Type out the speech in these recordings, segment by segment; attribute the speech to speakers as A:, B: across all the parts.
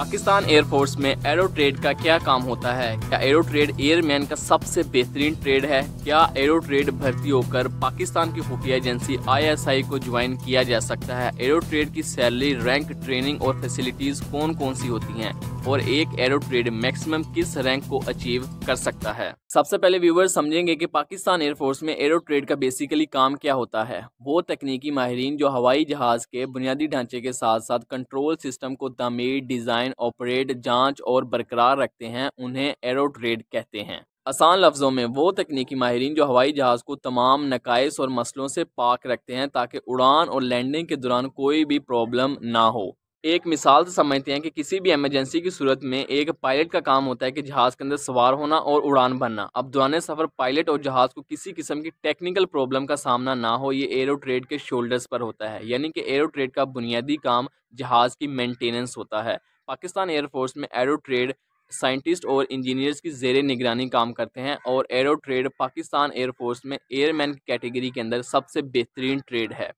A: Pakistan air force में aero trade का क्या काम होता है क्या एरो ट्रेड एयरमैन का सबसे बेहतरीन ट्रेड है क्या एरो ट्रेड भर्ती होकर पाकिस्तान की खुफिया एजेंसी आईएसआई को ज्वाइन किया जा सकता है एरो ट्रेड की सैलरी रैंक ट्रेनिंग और फैसिलिटीज कौन कौन सी होती है और एक एरो ट्रेड मैक्सिमम किस रैंक को अचीव कर सकता है सबसे पहले व्यूवर्स समझेंगे कि पाकिस्तान एयरफोर्स में एरो ट्रेड का बेसिकली काम क्या होता है वो तकनीकी माहरीन जो हवाई जहाज़ के बुनियादी ढांचे के साथ साथ कंट्रोल सिस्टम को तमीर डिज़ाइन ऑपरेट जांच और बरकरार रखते हैं उन्हें एरो ट्रेड कहते हैं आसान लफ्ज़ों में वो तकनीकी माहरीन जो हवाई जहाज़ को तमाम नकाइस और मसलों से पाक रखते हैं ताकि उड़ान और लैंडिंग के दौरान कोई भी प्रॉब्लम ना हो एक मिसाल से समझते हैं कि किसी भी इमरजेंसी की सूरत में एक पायलट का काम होता है कि जहाज़ के अंदर सवार होना और उड़ान भरना अब दौरान सफ़र पायलट और जहाज़ को किसी किस्म की टेक्निकल प्रॉब्लम का सामना ना हो ये एरो ट्रेड के शोल्डर्स पर होता है यानी कि एरो ट्रेड का बुनियादी काम जहाज़ की मेंटेनेंस होता है पाकिस्तान एयरफोर्स में एरो ट्रेड साइंटिस्ट और इंजीनियर्स की जेर निगरानी काम करते हैं और एरो ट्रेड पाकिस्तान एयरफोर्स में एयरमैन कैटेगरी के अंदर सबसे बेहतरीन ट्रेड है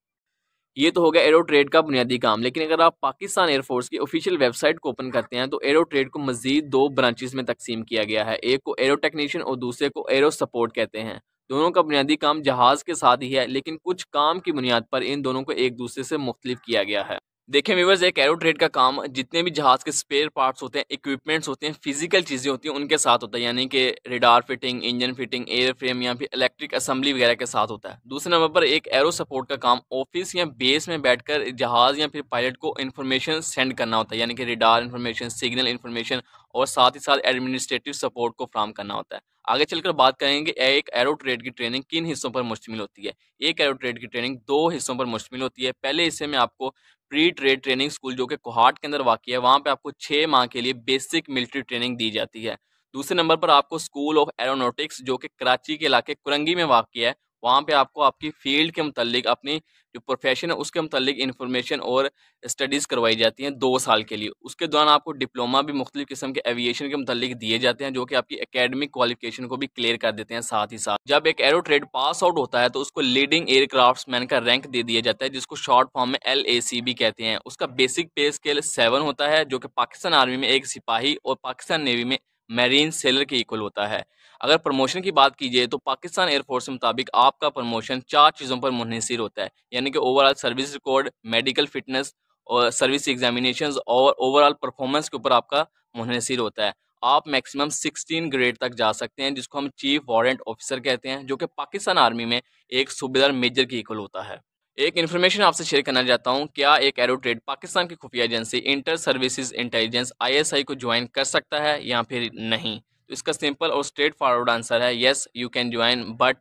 A: ये तो हो गया एरो ट्रेड का बुनियादी काम लेकिन अगर आप पाकिस्तान एयरफोर्स की ऑफिशियल वेबसाइट को ओपन करते हैं तो एरो ट्रेड को मजीद दो ब्रांचेज में तकसीम किया गया है एक को एरो टेक्नीशियन और दूसरे को एरो सपोर्ट कहते हैं दोनों का बुनियादी काम जहाज़ के साथ ही है लेकिन कुछ काम की बुनियाद पर इन दोनों को एक दूसरे से मुख्तलिफ किया गया है देखें व्यूवर्स एक एरो ट्रेड का काम जितने भी जहाज़ के स्पेयर पार्ट्स होते हैं इक्विपमेंट्स होते हैं फिजिकल चीज़ें होती हैं उनके साथ होता है यानी कि radar fitting engine fitting airframe या फिर इलेक्ट्रिक असम्बली वगैरह के साथ होता है दूसरे नंबर पर एक एरो सपोर्ट का काम ऑफिस या बेस में बैठकर जहाज़ या फिर पायलट को इन्फॉर्मेशन सेंड करना होता है यानी कि रिडार इन्फॉर्मेशन सिग्नल इन्फॉर्मेशन और साथ ही साथ एडमिनिस्ट्रेटिव सपोर्ट को फ्राहम करना होता है आगे चलकर बात करेंगे एक एरो ट्रेड की ट्रेनिंग किन हिस्सों पर मुश्तमिल होती है एक एरो ट्रेड की ट्रेनिंग दो हिस्सों पर मुश्तमिल होती है पहले हिस्से में आपको प्री ट्रेड ट्रेनिंग स्कूल जो कि कोहाट के अंदर वाकई है वहाँ पे आपको छः माह के लिए बेसिक मिलिट्री ट्रेनिंग दी जाती है दूसरे नंबर पर आपको स्कूल ऑफ एरोनोटिक्स जो कि कराची के इलाके कुरंगी में वाकई है वहाँ पे आपको आपकी फील्ड के मतलब अपनी जो प्रोफेशन है उसके मतलब इन्फॉर्मेशन और स्टडीज़ करवाई जाती हैं दो साल के लिए उसके दौरान आपको डिप्लोमा भी मुख्तलिफ किस्म के एविएशन के मतलब दिए जाते हैं जो कि आपकी एकेडमिक क्वालिफिकेशन को भी क्लियर कर देते हैं साथ ही साथ जब एक एरो ट्रेड पास आउट होता है तो उसको लीडिंग एयरक्राफ्ट का रैंक दे दिया जाता है जिसको शॉर्ट फॉर्म में एल भी कहते हैं उसका बेसिक पे स्केल सेवन होता है जो कि पाकिस्तान आर्मी में एक सिपाही और पाकिस्तान नेवी में मैरीन सेलर के इक्वल होता है अगर प्रमोशन की बात कीजिए तो पाकिस्तान एयरफोर्स के मुताबिक आपका प्रमोशन चार चीज़ों पर मुनहसर होता है यानी कि overall service record medical fitness और सर्विस एग्जामिनेशन और ओवरऑल परफॉर्मेंस के ऊपर आपका मुनहसर होता है आप मैक्सिमम 16 ग्रेड तक जा सकते हैं जिसको हम चीफ वारंट ऑफिसर कहते हैं जो कि पाकिस्तान आर्मी में एक सूबेदार मेजर के इक्वल होता है एक इन्फॉर्मेशन आपसे शेयर करना चाहता हूँ क्या एक एरोट्रेड पाकिस्तान की खुफिया agency inter services intelligence ISI को ज्वाइन कर सकता है या फिर नहीं तो इसका सिंपल और स्ट्रेट फॉरवर्ड आंसर है yes you can join but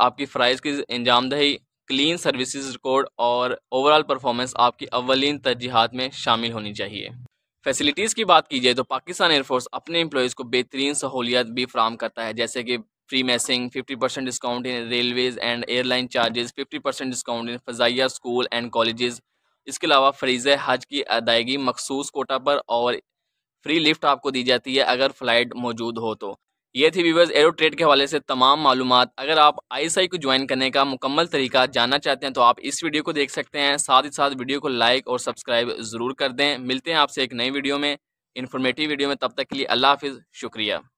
A: आपकी फ्राइज की इंजामदही क्लीन सर्विसेज रिकॉर्ड और ओवरऑल परफॉर्मेंस आपकी अवलिन तरजीहत में शामिल होनी चाहिए फैसिलिटीज़ की बात की जाए तो पाकिस्तान एयरफोर्स अपने एम्प्लॉयज़ को बेहतरीन सहूलियत भी फ्राहम करता है जैसे कि fifty percent 50% in railways and airline charges fifty 50% discount in फजाइया स्कूल एंड कॉलेज इसके अलावा फ्रीज़ हज की अदायगी मखसूस कोटा पर और फ्री लिफ्ट आपको दी जाती है अगर फ़्लाइट मौजूद हो तो ये थी व्यूवर्स एरो ट्रेड के हवाले से तमाम मालूम अगर आप आई को ज्वाइन करने का मुकम्मल तरीका जानना चाहते हैं तो आप इस वीडियो को देख सकते हैं साथ ही साथ वीडियो को लाइक और सब्सक्राइब ज़रूर कर दें मिलते हैं आपसे एक नई वीडियो में इन्फॉर्मेटिव वीडियो में तब तक के लिए अल्लाह हाफिज़ शुक्रिया